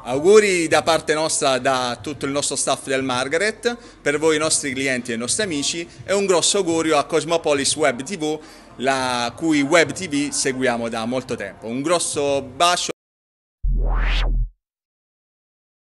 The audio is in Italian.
Auguri da parte nostra, da tutto il nostro staff del Margaret, per voi i nostri clienti e i nostri amici e un grosso augurio a Cosmopolis Web TV, la cui Web TV seguiamo da molto tempo. Un grosso bacio.